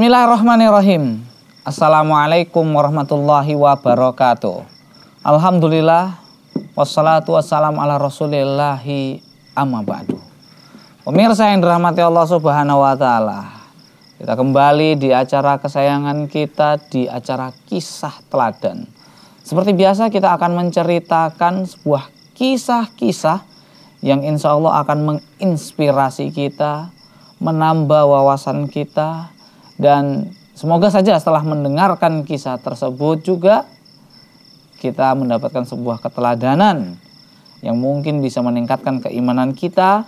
Bismillahirrahmanirrahim. Assalamualaikum warahmatullahi wabarakatuh. Alhamdulillah wassalatu wassalamu ala rasulillahi amma ba'du. Pemirsa yang dirahmati Allah Subhanahu wa taala. Kita kembali di acara kesayangan kita di acara kisah teladan. Seperti biasa kita akan menceritakan sebuah kisah-kisah yang insya Allah akan menginspirasi kita, menambah wawasan kita, dan semoga saja setelah mendengarkan kisah tersebut juga kita mendapatkan sebuah keteladanan yang mungkin bisa meningkatkan keimanan kita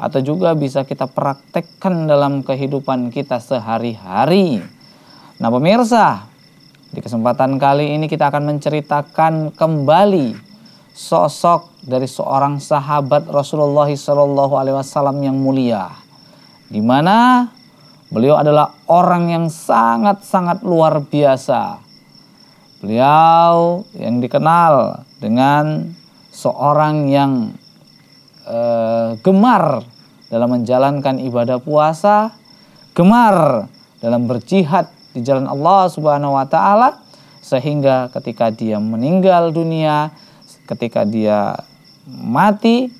atau juga bisa kita praktekkan dalam kehidupan kita sehari-hari. Nah, pemirsa, di kesempatan kali ini kita akan menceritakan kembali sosok dari seorang sahabat Rasulullah SAW yang mulia, di mana Beliau adalah orang yang sangat-sangat luar biasa. Beliau yang dikenal dengan seorang yang e, gemar dalam menjalankan ibadah puasa, gemar dalam berjihad di jalan Allah Subhanahu wa taala sehingga ketika dia meninggal dunia, ketika dia mati,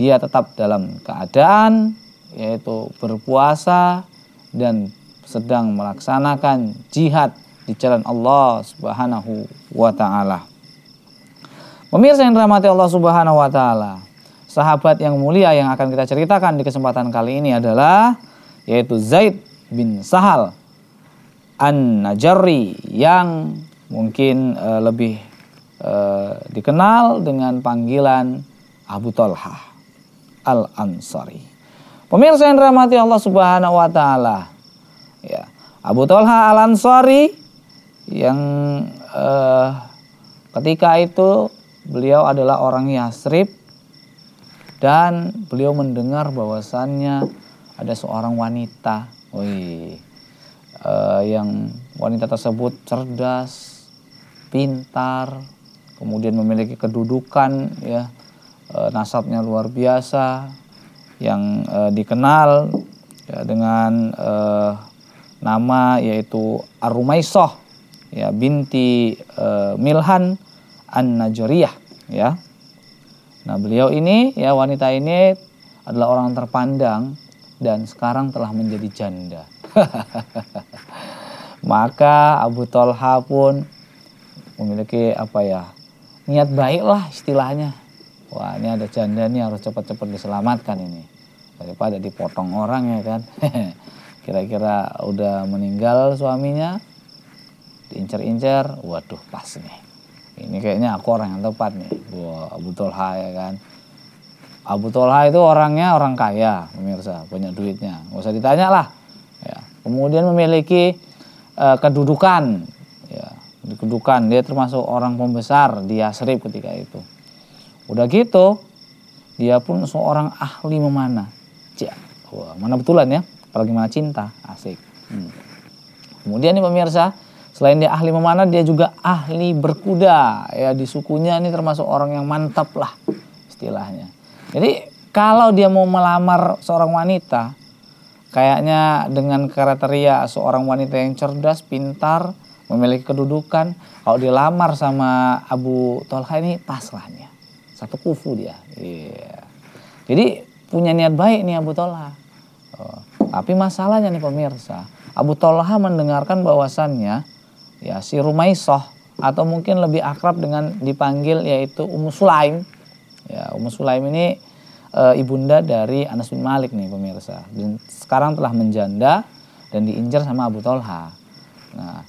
dia tetap dalam keadaan yaitu berpuasa dan sedang melaksanakan jihad di jalan Allah Subhanahu wa taala. Pemirsa yang dirahmati Allah Subhanahu wa taala, sahabat yang mulia yang akan kita ceritakan di kesempatan kali ini adalah yaitu Zaid bin Sahal An-Najari yang mungkin eh, lebih eh, dikenal dengan panggilan Abu Talha Al-Ansari. Pemirsa yang rahmati Allah Subhanahu wa taala. Ya. Abu Talha Al-Ansari yang eh, ketika itu beliau adalah orang Yasrib dan beliau mendengar bahwasannya ada seorang wanita, woi, eh, yang wanita tersebut cerdas, pintar, kemudian memiliki kedudukan, ya, eh, nasabnya luar biasa, yang uh, dikenal ya, dengan uh, nama yaitu Arumaisoh ya binti uh, Milhan An-Najriyah ya. Nah, beliau ini ya wanita ini adalah orang terpandang dan sekarang telah menjadi janda. Maka Abu Talha pun memiliki apa ya niat baik lah istilahnya wah ini ada janda ini harus cepat-cepat diselamatkan ini daripada dipotong orang ya kan kira-kira udah meninggal suaminya diincar-incar waduh pas nih ini kayaknya aku orang yang tepat nih gua Abu Tolha ya kan Abu Tolha itu orangnya orang kaya pemirsa punya duitnya Gak usah ditanya lah ya. kemudian memiliki uh, kedudukan ya kedudukan dia termasuk orang pembesar di Yasrib ketika itu Udah gitu, dia pun seorang ahli memanah. cia, wah, mana betulan ya, apalagi mana cinta, asik. Hmm. Kemudian nih pemirsa, selain dia ahli memanah, dia juga ahli berkuda. Ya di sukunya ini termasuk orang yang mantap lah istilahnya. Jadi kalau dia mau melamar seorang wanita, kayaknya dengan kriteria seorang wanita yang cerdas, pintar, memiliki kedudukan, kalau dilamar sama Abu Tolha ini pas lah nih satu kufu dia. Iya. Jadi punya niat baik nih Abu Tolha. Oh. Tapi masalahnya nih pemirsa, Abu Tolha mendengarkan bahwasannya ya si Rumaisoh atau mungkin lebih akrab dengan dipanggil yaitu Ummu Sulaim. Ya, Ummu Sulaim ini e, ibunda dari Anas bin Malik nih pemirsa. Dan sekarang telah menjanda dan diinjar sama Abu Tolha. Nah,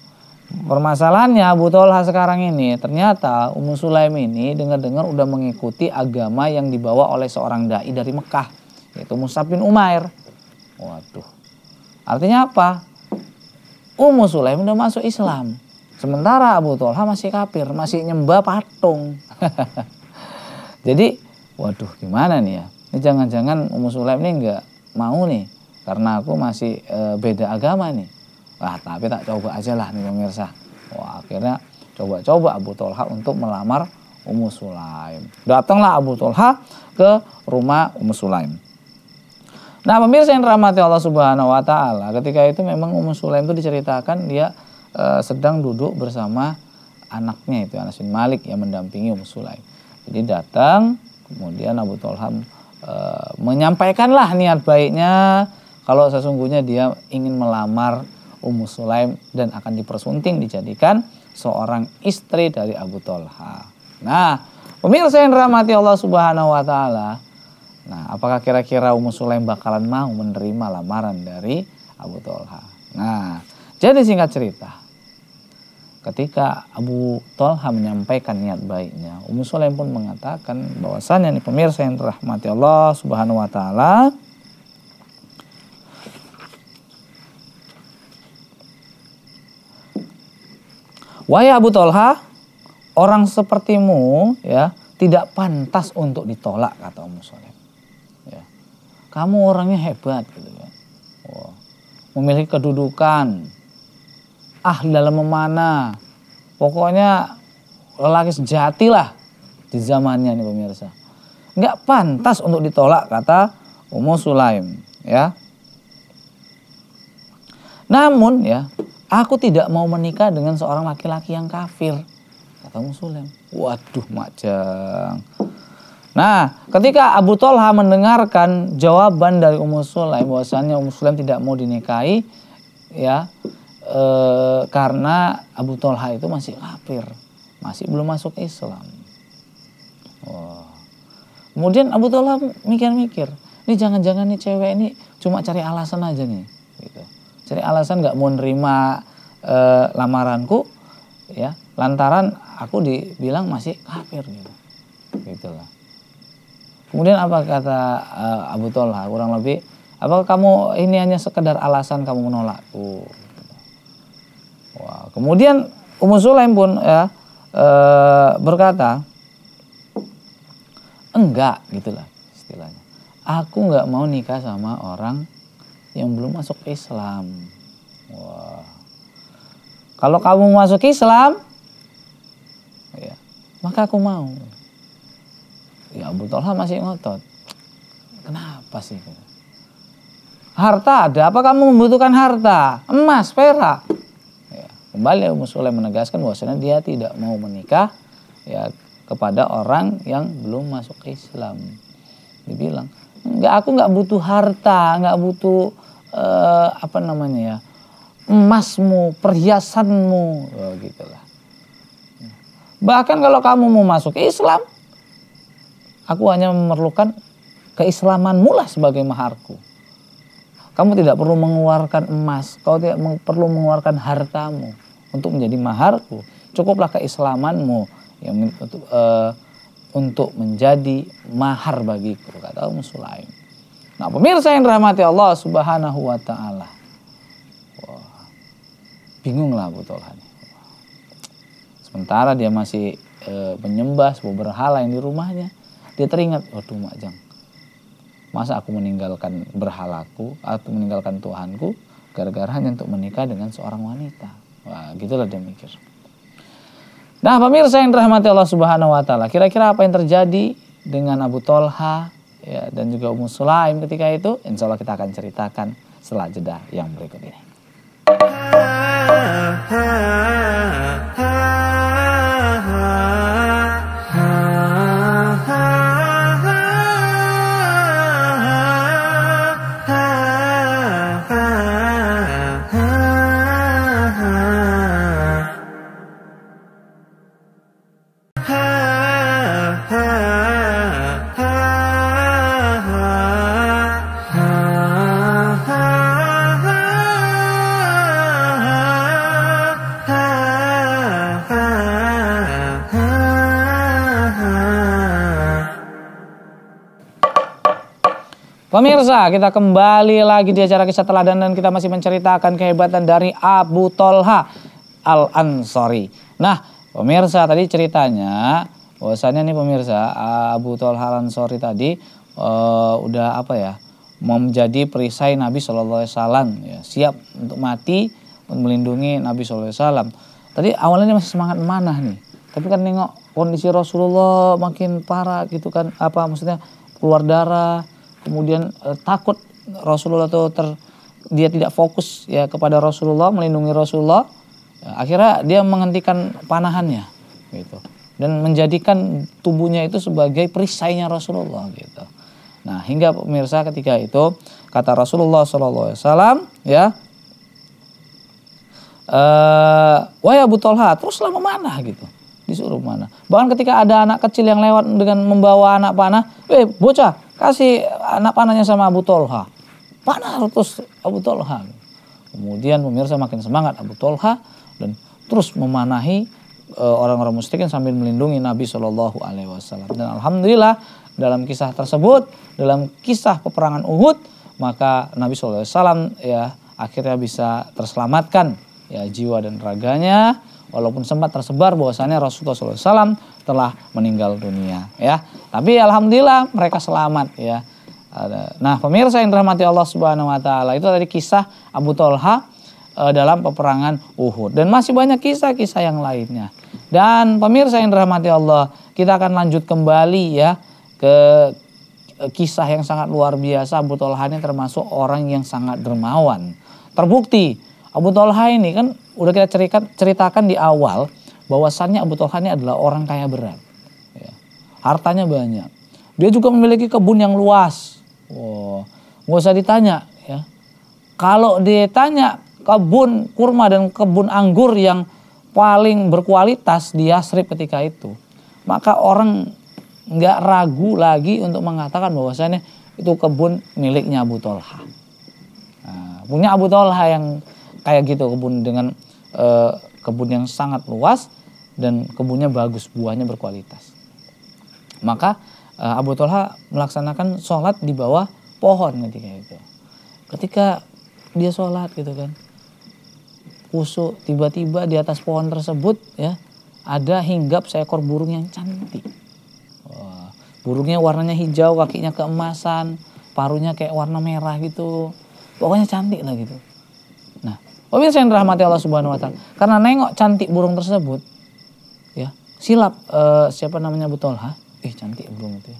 Permasalahannya Abu Tolha sekarang ini ternyata Ummu Sulaim ini dengar-dengar udah mengikuti agama yang dibawa oleh seorang dai dari Mekah yaitu Musab bin Umair. Waduh. Artinya apa? Ummu Sulaim udah masuk Islam. Sementara Abu Tolha masih kafir, masih nyembah patung. Jadi, waduh gimana nih ya? Ini jangan-jangan Ummu Sulaim ini nggak mau nih karena aku masih e, beda agama nih Wah, tapi tak coba aja lah nih pemirsa. Wah, akhirnya coba-coba Abu Tolha untuk melamar Ummu Sulaim. Datanglah Abu Tolha ke rumah Ummu Sulaim. Nah, pemirsa yang rahmati Allah Subhanahu wa taala, ketika itu memang Ummu Sulaim itu diceritakan dia e, sedang duduk bersama anaknya itu Anas bin Malik yang mendampingi Ummu Sulaim. Jadi datang kemudian Abu Tolha e, eh, menyampaikanlah niat baiknya kalau sesungguhnya dia ingin melamar Ummu Sulaim dan akan dipersunting dijadikan seorang istri dari Abu Tolha. Nah, pemirsa yang dirahmati Allah Subhanahu wa taala. Nah, apakah kira-kira Ummu Sulaim bakalan mau menerima lamaran dari Abu Tolha? Nah, jadi singkat cerita, ketika Abu Tolha menyampaikan niat baiknya, Ummu Sulaim pun mengatakan bahwasannya nih pemirsa yang dirahmati Allah Subhanahu wa taala, Wahai Abu Tolha, orang sepertimu ya tidak pantas untuk ditolak kata Ummu Salim. Ya. Kamu orangnya hebat gitu ya. Memiliki kedudukan, Ah dalam memana. Pokoknya lelaki sejati lah di zamannya nih pemirsa. Enggak pantas untuk ditolak kata Ummu Sulaim ya. Namun ya Aku tidak mau menikah dengan seorang laki-laki yang kafir. Kata Musullem. Waduh macam. Nah, ketika Abu Tolha mendengarkan jawaban dari Ummu Sulaim bahwasanya Ummu Sulaim tidak mau dinikahi ya e, karena Abu Tolha itu masih kafir, masih belum masuk Islam. Wah. Kemudian Abu Tolha mikir-mikir, ini jangan-jangan nih cewek ini cuma cari alasan aja nih gitu. Jadi alasan nggak mau nerima e, lamaranku ya lantaran aku dibilang masih kafir gitu. Gitu lah. Kemudian apa kata e, Abu Tola kurang lebih apakah kamu ini hanya sekedar alasan kamu menolakku? Gitu. Wah, kemudian Ummu Sulaim pun ya e, berkata enggak gitulah istilahnya. Aku nggak mau nikah sama orang yang belum masuk Islam. Wah. Kalau kamu masuk Islam, ya, maka aku mau. Ya Abu Talha masih ngotot. Kenapa sih? Harta ada, apa kamu membutuhkan harta? Emas, perak. Ya, kembali Abu Sulaim menegaskan bahwasanya dia tidak mau menikah ya kepada orang yang belum masuk Islam. Dibilang, enggak aku nggak butuh harta, nggak butuh uh, apa namanya ya emasmu, perhiasanmu, oh, gitulah. Bahkan kalau kamu mau masuk Islam, aku hanya memerlukan keislamanmu lah sebagai maharku. Kamu tidak perlu mengeluarkan emas, kau tidak perlu mengeluarkan hartamu untuk menjadi maharku. Cukuplah keislamanmu yang untuk, uh, untuk menjadi mahar bagiku, kata musulaim Sulaim. Nah, pemirsa yang dirahmati Allah Subhanahu wa taala. Bingung Bingunglah Abu Talha. Sementara dia masih e, menyembah sebuah berhala yang di rumahnya, dia teringat, "Waduh, Mak Jang. Masa aku meninggalkan berhalaku atau meninggalkan Tuhanku gara-gara hanya untuk menikah dengan seorang wanita?" Wah, gitulah dia mikir. Nah, pemirsa yang dirahmati Allah Subhanahu wa taala, kira-kira apa yang terjadi dengan Abu Talha? ya, dan juga Ummu Sulaim ketika itu insya Allah kita akan ceritakan setelah jeda yang berikut ini. Pemirsa, kita kembali lagi di acara kisah teladan dan kita masih menceritakan kehebatan dari Abu Tolha Al Ansori. Nah, pemirsa tadi ceritanya, bahwasanya nih pemirsa Abu Tolha Al Ansori tadi uh, udah apa ya, mau menjadi perisai Nabi Shallallahu Alaihi Wasallam, ya, siap untuk mati melindungi Nabi Shallallahu Alaihi Wasallam. Tadi awalnya masih semangat manah nih, tapi kan nengok kondisi Rasulullah makin parah gitu kan, apa maksudnya keluar darah kemudian eh, takut Rasulullah itu ter dia tidak fokus ya kepada Rasulullah melindungi Rasulullah ya, akhirnya dia menghentikan panahannya gitu dan menjadikan tubuhnya itu sebagai perisainya Rasulullah gitu nah hingga pemirsa ketika itu kata Rasulullah Alaihi Wasallam, ya eh wah Abu Talha teruslah memanah gitu disuruh mana bahkan ketika ada anak kecil yang lewat dengan membawa anak panah eh bocah Kasih anak panahnya sama Abu Tolha. Panah terus Abu Tolha. Kemudian pemirsa makin semangat Abu Tolha dan terus memanahi e, orang-orang musyrikin sambil melindungi Nabi Shallallahu Alaihi Wasallam. Dan alhamdulillah dalam kisah tersebut, dalam kisah peperangan Uhud, maka Nabi Shallallahu Alaihi Wasallam ya akhirnya bisa terselamatkan ya jiwa dan raganya, walaupun sempat tersebar bahwasannya Rasulullah SAW telah meninggal dunia ya. Tapi alhamdulillah mereka selamat ya. Nah, pemirsa yang dirahmati Allah Subhanahu wa taala, itu tadi kisah Abu Tolha eh, dalam peperangan Uhud dan masih banyak kisah-kisah yang lainnya. Dan pemirsa yang dirahmati Allah, kita akan lanjut kembali ya ke eh, kisah yang sangat luar biasa Abu Tolha ini termasuk orang yang sangat dermawan. Terbukti Abu Tolha ini kan udah kita ceritakan, ceritakan di awal bahwasannya Abu Talha ini adalah orang kaya berat. Ya. Hartanya banyak. Dia juga memiliki kebun yang luas. Wow, nggak usah ditanya. Ya. Kalau ditanya kebun kurma dan kebun anggur yang paling berkualitas di Yasrib ketika itu, maka orang nggak ragu lagi untuk mengatakan bahwasannya itu kebun miliknya Abu Talha. Nah, punya Abu Talha yang kayak gitu kebun dengan eh, kebun yang sangat luas dan kebunnya bagus, buahnya berkualitas. Maka eh, Abu Tolha melaksanakan sholat di bawah pohon ketika itu. Ketika dia sholat gitu kan, kusuk tiba-tiba di atas pohon tersebut ya ada hinggap seekor burung yang cantik. burungnya warnanya hijau, kakinya keemasan, parunya kayak warna merah gitu. Pokoknya cantik lah gitu. Nah, pemirsa yang dirahmati Allah Subhanahu wa taala, karena nengok cantik burung tersebut, silap uh, siapa namanya Abu Talha Ih cantik belum itu. Ya.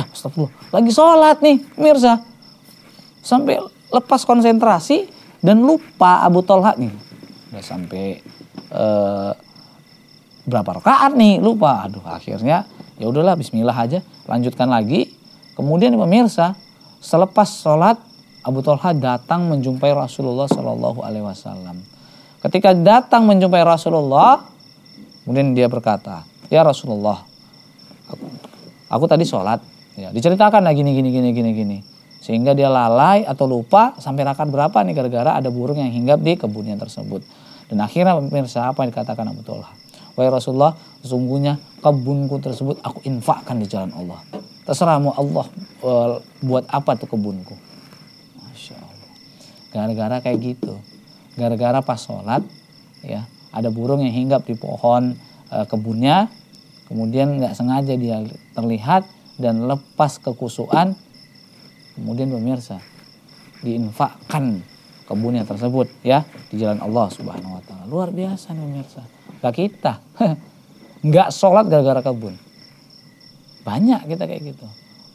Eh astagfirullah. Lagi sholat nih Mirza. Sampai lepas konsentrasi dan lupa Abu Tolha nih. Udah sampai uh, berapa rakaat nih lupa. Aduh akhirnya ya udahlah bismillah aja lanjutkan lagi. Kemudian pemirsa selepas sholat Abu Tolha datang menjumpai Rasulullah Shallallahu Alaihi Wasallam. Ketika datang menjumpai Rasulullah, Kemudian dia berkata, Ya Rasulullah, aku, aku tadi sholat. Ya, diceritakan lah gini, gini, gini, gini, gini. Sehingga dia lalai atau lupa sampai rakaat berapa nih gara-gara ada burung yang hinggap di kebunnya tersebut. Dan akhirnya pemirsa apa yang dikatakan Abu Tullah? Wahai Rasulullah, sesungguhnya kebunku tersebut aku infakkan di jalan Allah. Terserah mau Allah e, buat apa tuh kebunku. Masya Allah. Gara-gara kayak gitu. Gara-gara pas sholat, ya ada burung yang hinggap di pohon e, kebunnya kemudian nggak sengaja dia terlihat dan lepas kekusuan kemudian pemirsa diinfakkan kebunnya tersebut ya di jalan Allah Subhanahu wa taala luar biasa nih pemirsa nggak kita nggak sholat gara-gara kebun banyak kita kayak gitu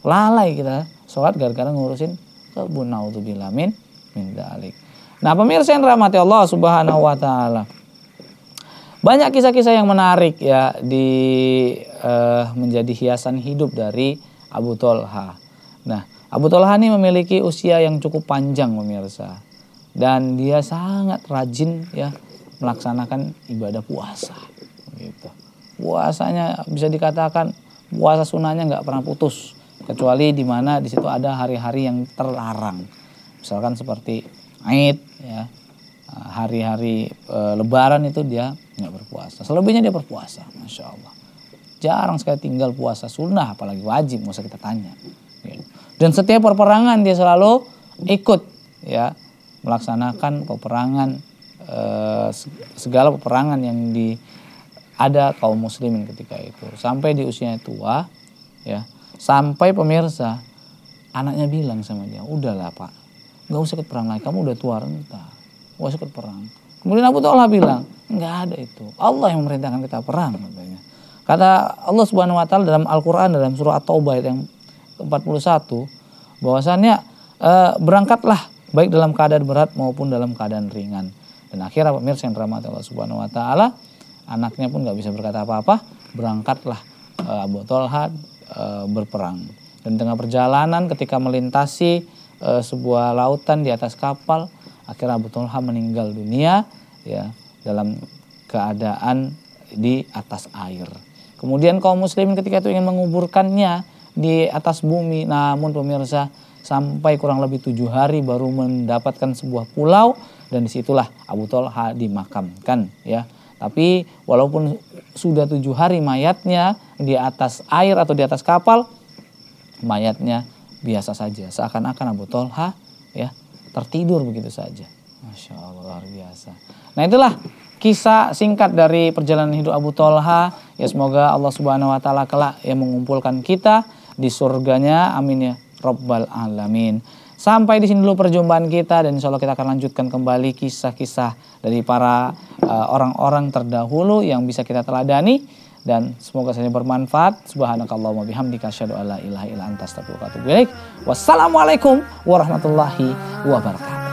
lalai kita sholat gara-gara ngurusin kebun naudzubillah min min dalik nah pemirsa yang rahmati Allah Subhanahu wa taala banyak kisah-kisah yang menarik ya di uh, menjadi hiasan hidup dari Abu Tolha. Nah, Abu Tolha ini memiliki usia yang cukup panjang pemirsa. Dan dia sangat rajin ya melaksanakan ibadah puasa gitu. Puasanya bisa dikatakan puasa sunnahnya nggak pernah putus kecuali di mana di situ ada hari-hari yang terlarang. Misalkan seperti Aid ya, hari-hari e, lebaran itu dia nggak berpuasa. Selebihnya dia berpuasa, masya Allah. Jarang sekali tinggal puasa sunnah, apalagi wajib, Masa kita tanya. Gitu. Dan setiap perperangan dia selalu ikut, ya melaksanakan peperangan e, segala peperangan yang di ada kaum muslimin ketika itu sampai di usianya tua ya sampai pemirsa anaknya bilang sama dia udahlah pak nggak usah ikut perang lagi kamu udah tua renta wah perang. Kemudian Abu Talha bilang, nggak ada itu. Allah yang memerintahkan kita perang katanya. Kata Allah Subhanahu wa taala dalam Al-Qur'an dalam surah At-Taubah yang 41 bahwasannya e, berangkatlah baik dalam keadaan berat maupun dalam keadaan ringan. Dan akhirnya pemirsa yang dirahmati Allah Subhanahu wa taala, anaknya pun nggak bisa berkata apa-apa, berangkatlah e, Abu Talha e, berperang. Dan tengah perjalanan ketika melintasi e, sebuah lautan di atas kapal, akhirnya Abu Talha meninggal dunia ya dalam keadaan di atas air. Kemudian kaum muslimin ketika itu ingin menguburkannya di atas bumi. Namun pemirsa sampai kurang lebih tujuh hari baru mendapatkan sebuah pulau dan disitulah Abu Talha dimakamkan ya. Tapi walaupun sudah tujuh hari mayatnya di atas air atau di atas kapal, mayatnya biasa saja. Seakan-akan Abu Talha ya tertidur begitu saja. Masya Allah luar biasa. Nah itulah kisah singkat dari perjalanan hidup Abu Tolha. Ya semoga Allah Subhanahu Wa Taala kelak yang mengumpulkan kita di surganya. Amin ya. Robbal alamin. Sampai di sini dulu perjumpaan kita dan insya Allah kita akan lanjutkan kembali kisah-kisah dari para eh, orang-orang uh, terdahulu yang bisa kita teladani dan semoga saja bermanfaat. Subhanakallahumma bihamdika asyhadu alla ilaha illa anta astaghfiruka wa atubu ilaik. Wassalamualaikum warahmatullahi wabarakatuh.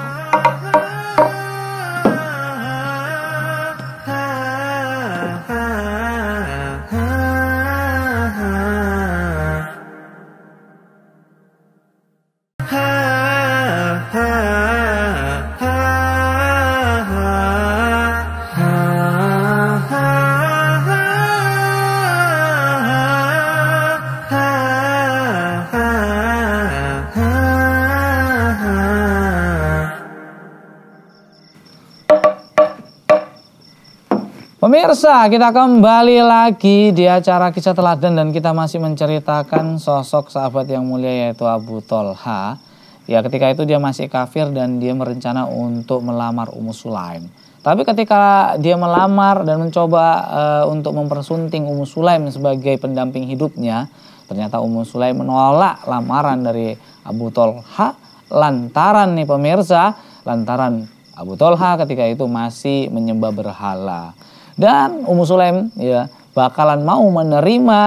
Pemirsa, kita kembali lagi di acara kisah teladan dan kita masih menceritakan sosok sahabat yang mulia yaitu Abu Tolha. Ya ketika itu dia masih kafir dan dia merencana untuk melamar Ummu Sulaim. Tapi ketika dia melamar dan mencoba uh, untuk mempersunting Ummu Sulaim sebagai pendamping hidupnya, ternyata Ummu Sulaim menolak lamaran dari Abu Tolha lantaran nih pemirsa, lantaran Abu Tolha ketika itu masih menyembah berhala dan Ummu Sulaim ya bakalan mau menerima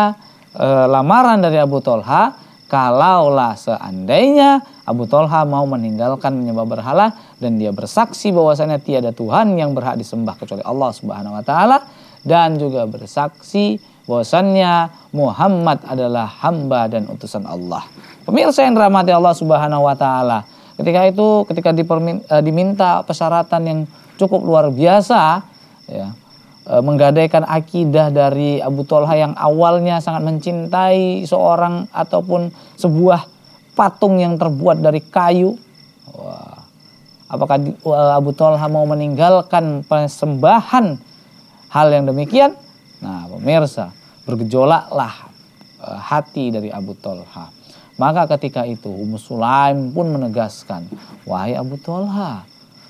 e, lamaran dari Abu Tolha kalaulah seandainya Abu Tolha mau meninggalkan menyembah berhala dan dia bersaksi bahwasanya tiada Tuhan yang berhak disembah kecuali Allah Subhanahu wa taala dan juga bersaksi bahwasannya Muhammad adalah hamba dan utusan Allah. Pemirsa yang dirahmati Allah Subhanahu wa taala, ketika itu ketika e, diminta persyaratan yang cukup luar biasa ya Eh, menggadaikan akidah dari Abu Tolha yang awalnya sangat mencintai seorang ataupun sebuah patung yang terbuat dari kayu. Wah. Apakah eh, Abu Tolha mau meninggalkan persembahan hal yang demikian? Nah pemirsa bergejolaklah eh, hati dari Abu Tolha. Maka ketika itu Ummu Sulaim pun menegaskan, wahai Abu Tolha,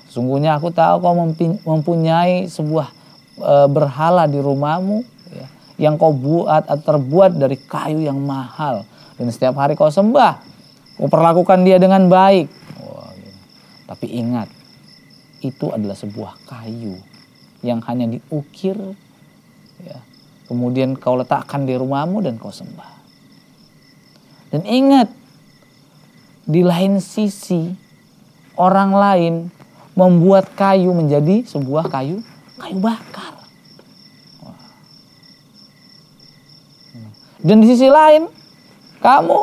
sungguhnya aku tahu kau mempunyai sebuah e, berhala di rumahmu ya, yang kau buat atau terbuat dari kayu yang mahal dan setiap hari kau sembah kau perlakukan dia dengan baik oh, ya. tapi ingat itu adalah sebuah kayu yang hanya diukir ya, kemudian kau letakkan di rumahmu dan kau sembah dan ingat di lain sisi orang lain membuat kayu menjadi sebuah kayu kayu bakar. Hmm. Dan di sisi lain, kamu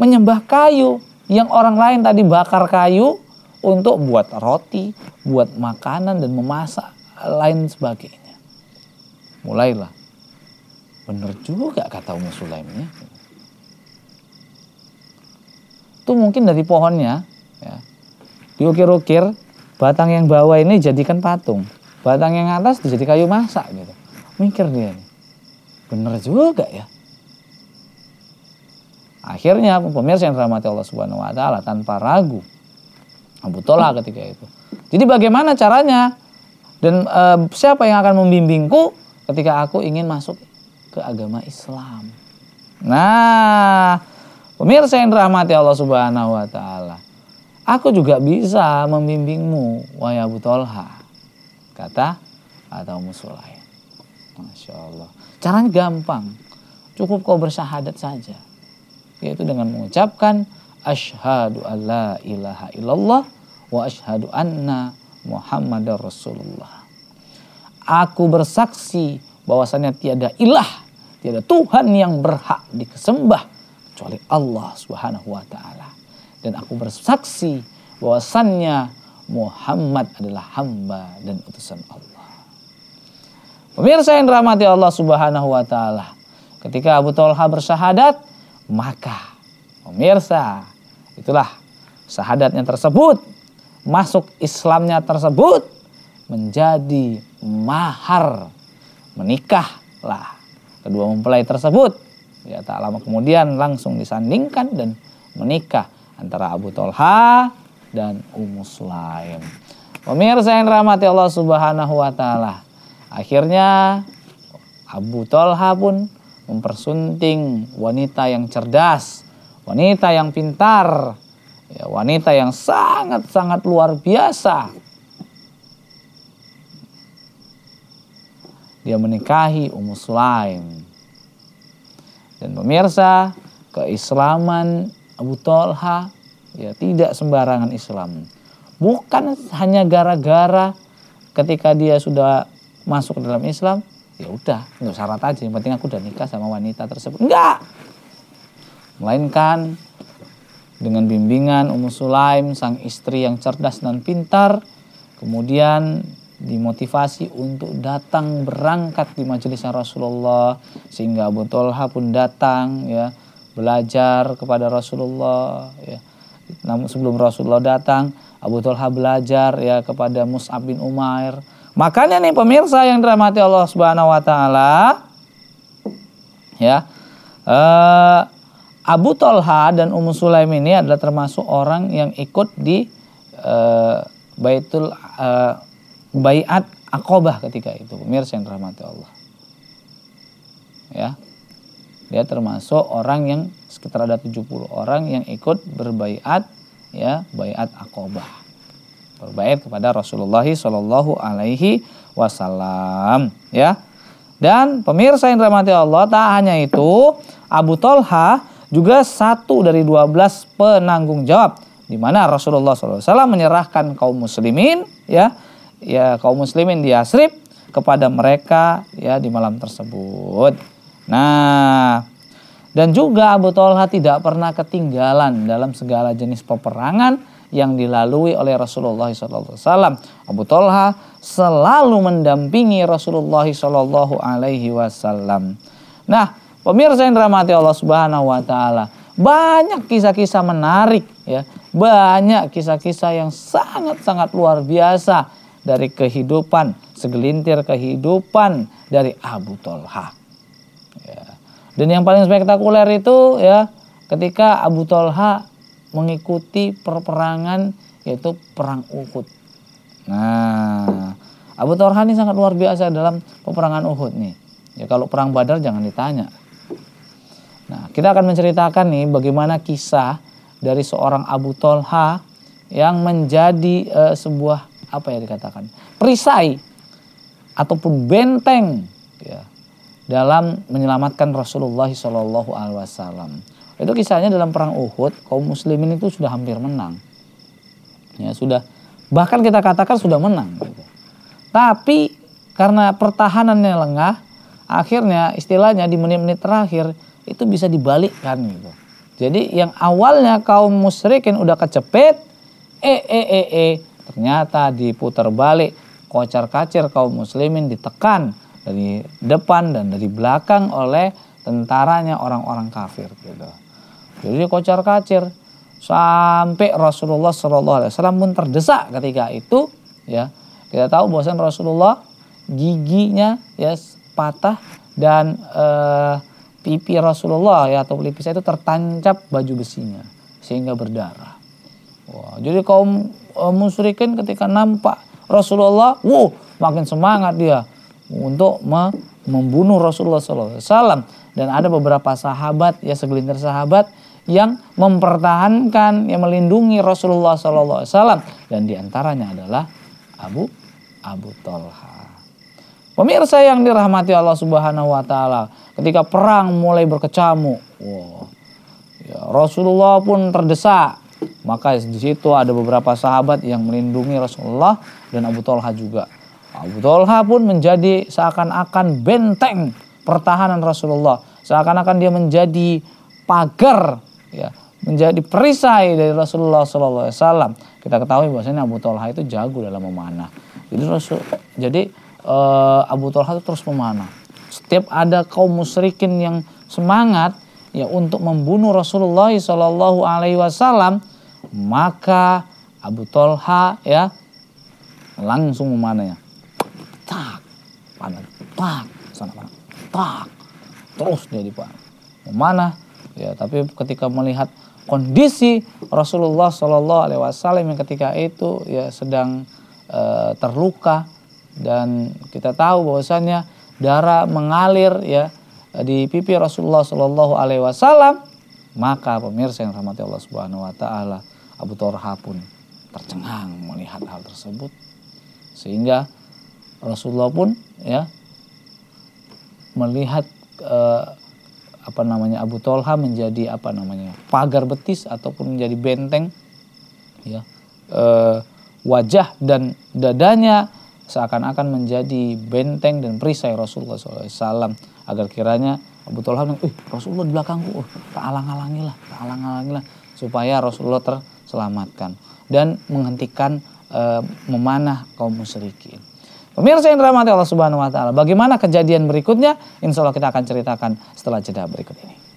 menyembah kayu yang orang lain tadi bakar kayu untuk buat roti, buat makanan dan memasak lain sebagainya. Mulailah. Benar juga kata Umi Sulaim ya. Itu mungkin dari pohonnya ya. Diukir-ukir, batang yang bawah ini jadikan patung batang yang atas jadi kayu masak gitu. Mikir dia nih, bener juga ya. Akhirnya pemirsa yang dirahmati Allah Subhanahu wa taala tanpa ragu Abu nah, Tola ketika itu. Jadi bagaimana caranya dan e, siapa yang akan membimbingku ketika aku ingin masuk ke agama Islam. Nah, pemirsa yang dirahmati Allah Subhanahu wa taala. Aku juga bisa membimbingmu wahai Abu Tolha kata atau musuh lain. Masya Allah. Caranya gampang. Cukup kau bersahadat saja. Yaitu dengan mengucapkan ashadu alla ilaha illallah wa ashadu anna muhammad rasulullah. Aku bersaksi bahwasanya tiada ilah, tiada Tuhan yang berhak dikesembah kecuali Allah Subhanahu wa taala. Dan aku bersaksi bahwasannya Muhammad adalah hamba dan utusan Allah. Pemirsa yang dirahmati Allah Subhanahu wa taala, ketika Abu Talha bersyahadat, maka pemirsa, itulah syahadatnya tersebut, masuk Islamnya tersebut menjadi mahar menikahlah kedua mempelai tersebut. Ya tak lama kemudian langsung disandingkan dan menikah antara Abu Talha dan umus Sulaim. Pemirsa yang rahmati Allah Subhanahu wa taala. Akhirnya Abu Tolha pun mempersunting wanita yang cerdas, wanita yang pintar, ya, wanita yang sangat-sangat luar biasa. Dia menikahi umus Sulaim. Dan pemirsa, keislaman Abu Tolha Ya, tidak sembarangan Islam. Bukan hanya gara-gara ketika dia sudah masuk dalam Islam, ya udah, nggak syarat aja. Yang penting aku udah nikah sama wanita tersebut. Enggak. Melainkan dengan bimbingan Ummu Sulaim, sang istri yang cerdas dan pintar, kemudian dimotivasi untuk datang berangkat di majelis Rasulullah sehingga Abu Talha pun datang ya belajar kepada Rasulullah ya namun sebelum Rasulullah datang, Abu Talha belajar ya kepada Mus'ab bin Umair. Makanya nih pemirsa yang dirahmati Allah Subhanahu wa taala ya. Eh, Abu Talha dan Ummu Sulaim ini adalah termasuk orang yang ikut di eh, Baitul eh, Baiat Akobah ketika itu pemirsa yang dirahmati Allah. Ya, ya termasuk orang yang sekitar ada 70 orang yang ikut berbaiat ya baiat akobah berbaiat kepada Rasulullah Shallallahu Alaihi Wasallam ya dan pemirsa yang dirahmati Allah tak hanya itu Abu Tolha juga satu dari 12 penanggung jawab di mana Rasulullah SAW menyerahkan kaum muslimin ya ya kaum muslimin di Yasrib kepada mereka ya di malam tersebut. Nah, dan juga Abu Talha tidak pernah ketinggalan dalam segala jenis peperangan yang dilalui oleh Rasulullah SAW. Abu Talha selalu mendampingi Rasulullah SAW. Alaihi Wasallam. Nah, pemirsa yang dirahmati Allah Subhanahu Wa Taala, banyak kisah-kisah menarik ya, banyak kisah-kisah yang sangat-sangat luar biasa dari kehidupan segelintir kehidupan dari Abu Talha. Dan yang paling spektakuler itu ya ketika Abu Tolha mengikuti perperangan yaitu perang Uhud. Nah, Abu Tolha ini sangat luar biasa dalam peperangan Uhud nih. Ya kalau perang Badar jangan ditanya. Nah, kita akan menceritakan nih bagaimana kisah dari seorang Abu Tolha yang menjadi uh, sebuah apa ya dikatakan perisai ataupun benteng dalam menyelamatkan Rasulullah Shallallahu Alaihi Wasallam. Itu kisahnya dalam perang Uhud kaum muslimin itu sudah hampir menang. Ya, sudah bahkan kita katakan sudah menang gitu. Tapi karena pertahanannya lengah, akhirnya istilahnya di menit-menit terakhir itu bisa dibalikkan gitu. Jadi yang awalnya kaum musyrikin udah kecepet eh eh eh eh ternyata diputar balik, kocar kacir kaum muslimin ditekan dari depan dan dari belakang oleh tentaranya orang-orang kafir gitu. Jadi kocar kacir sampai Rasulullah Shallallahu Alaihi Wasallam pun terdesak ketika itu ya kita tahu bahwa Rasulullah giginya ya patah dan eh, pipi Rasulullah ya atau pelipisnya itu tertancap baju besinya sehingga berdarah. Wah, jadi kaum eh, musyrikin ketika nampak Rasulullah, wow, makin semangat dia untuk membunuh Rasulullah SAW. Dan ada beberapa sahabat, ya segelintir sahabat yang mempertahankan, yang melindungi Rasulullah SAW. Dan diantaranya adalah Abu Abu Talha. Pemirsa yang dirahmati Allah Subhanahu Wa Taala, ketika perang mulai berkecamuk, wow, ya, Rasulullah pun terdesak. Maka di situ ada beberapa sahabat yang melindungi Rasulullah dan Abu Talha juga. Abu Talha pun menjadi seakan-akan benteng pertahanan Rasulullah. Seakan-akan dia menjadi pagar, ya, menjadi perisai dari Rasulullah SAW. Kita ketahui bahwasanya Abu Talha itu jago dalam memanah. Jadi Rasul, jadi uh, Abu Talha itu terus memanah. Setiap ada kaum musyrikin yang semangat ya untuk membunuh Rasulullah Shallallahu Alaihi Wasallam, maka Abu Talha ya langsung memanah tak sana mana tak terus dia dipan mana ya tapi ketika melihat kondisi Rasulullah Shallallahu Alaihi Wasallam yang ketika itu ya sedang e, terluka dan kita tahu bahwasanya darah mengalir ya di pipi Rasulullah Shallallahu Alaihi Wasallam maka pemirsa yang rahmati Allah Subhanahu Wa Taala Abu Torha pun tercengang melihat hal tersebut sehingga Rasulullah pun ya melihat uh, apa namanya Abu Tolha menjadi apa namanya pagar betis ataupun menjadi benteng ya uh, wajah dan dadanya seakan-akan menjadi benteng dan perisai Rasulullah SAW agar kiranya Abu Tolha bilang, eh Rasulullah di belakangku, oh, tak alang-alangilah, tak alang-alangilah supaya Rasulullah terselamatkan dan menghentikan uh, memanah kaum musyrikin. Pemirsa yang dirahmati Allah Subhanahu wa taala, bagaimana kejadian berikutnya? Insya Allah kita akan ceritakan setelah jeda berikut ini.